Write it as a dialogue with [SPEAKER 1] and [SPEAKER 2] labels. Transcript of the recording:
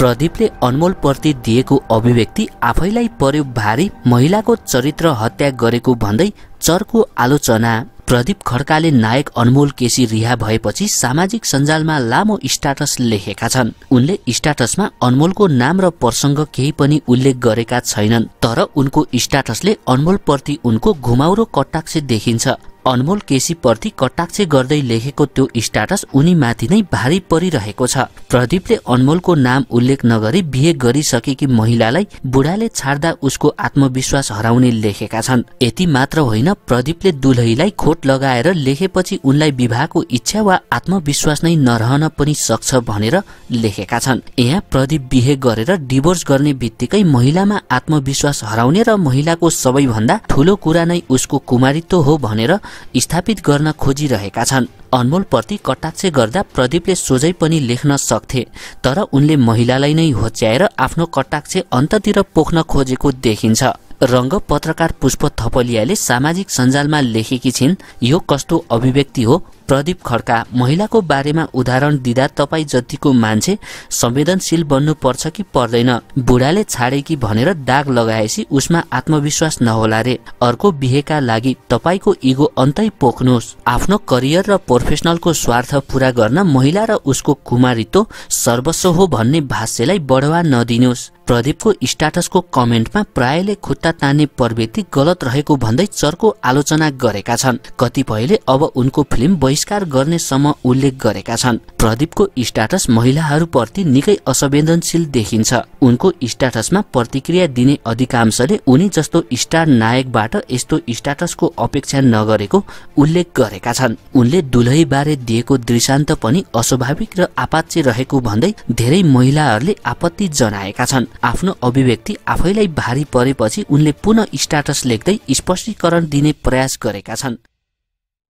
[SPEAKER 1] प्रदीपले अनमोलप्रति दिएको अभिव्यक्ति आफैलाई पर्यो भारी महिलाको चरित्र हत्या गरेको भन्दै चर्को आलोचना प्रदीप खड्काले नायक अनमोल केसी रिहा भएपछि सामाजिक सञ्जालमा लामो स्टाटस लेखेका छन् उनले स्टाटसमा अनमोलको नाम र प्रसङ्ग केही पनि उल्लेख गरेका छैनन् तर उनको स्टाटसले अनमोलप्रति उनको घुमाउरो कटाक्ष देखिन्छ अनमोल केसीप्रति कटाक्ष गर्दै लेखेको त्यो स्टाटस उनीमाथि नै भारी परिरहेको छ प्रदीपले अनमोलको नाम उल्लेख नगरी बिहे गरिसकेकी महिलालाई बुढाले छाड्दा उसको आत्मविश्वास हराउने लेखेका छन् यति मात्र होइन प्रदीपले दुलहीलाई खोट लगाएर लेखेपछि उनलाई विवाहको इच्छा वा आत्मविश्वास नै नरहन पनि सक्छ भनेर लेखेका छन् यहाँ प्रदीप बिहे गरेर डिभोर्स गर्ने बित्तिकै महिलामा आत्मविश्वास हराउने र महिलाको सबैभन्दा ठूलो कुरा नै उसको कुमारित्व हो भनेर स्थापित गर्न खोजिरहेका छन् अनमोलप्रति कटाक्ष गर्दा प्रदीपले सोझै पनि लेख्न सक्थे तर उनले महिलालाई नै होच्याएर आफ्नो कटाक्ष अन्ततिर पोख्न खोजेको देखिन्छ रङ्ग पत्रकार पुष्प थपलियाले सामाजिक सञ्जालमा लेखेकी छिन् यो कस्तो अभिव्यक्ति हो प्रदीप खड्का महिलाको बारेमा उदाहरण दिँदा तपाईँ जतिको मान्छे संवेदनशील बन्नु पर्छ कि पर्दैन बुढाले छाडे कि भनेर दाग लगाएपछि उसमा आत्मविश्वास नहोला रे अर्को बिहेका लागि तपाईँको इगो अन्तै पोख्नुहोस् आफ्नो करियर र प्रोफेसनलको स्वार्थ पूरा गर्न महिला र उसको कुमारित्व सर्वस्व हो भन्ने भाष्यलाई बढावा नदिनुहोस् प्रदीपको स्टाटसको कमेन्टमा प्रायले खुट्टा तान्ने प्रवृत्ति गलत रहेको भन्दै चर्को आलोचना गरेका छन् कतिपयले अब उनको फिल्म बहिष्कार गर्नेसम्म उल्लेख गरेका छन् प्रदीपको स्टाटस महिलाहरूप्रति निकै असंवेदनशील देखिन्छ उनको स्टाटसमा प्रतिक्रिया दिने अधिकांशले उनी जस्तो स्टार नायकबाट यस्तो स्टाटसको अपेक्षा नगरेको उल्लेख गरेका छन् उनले दुलहीबारे दिएको दृष्टान्त पनि अस्वाभाविक र आपाच्य रहेको भन्दै धेरै महिलाहरूले आपत्ति जनाएका छन् आफ्नो अभिव्यक्ति आफैलाई भारी परेपछि उनले पुनः स्टाटस लेख्दै स्पष्टीकरण दिने प्रयास गरेका छन्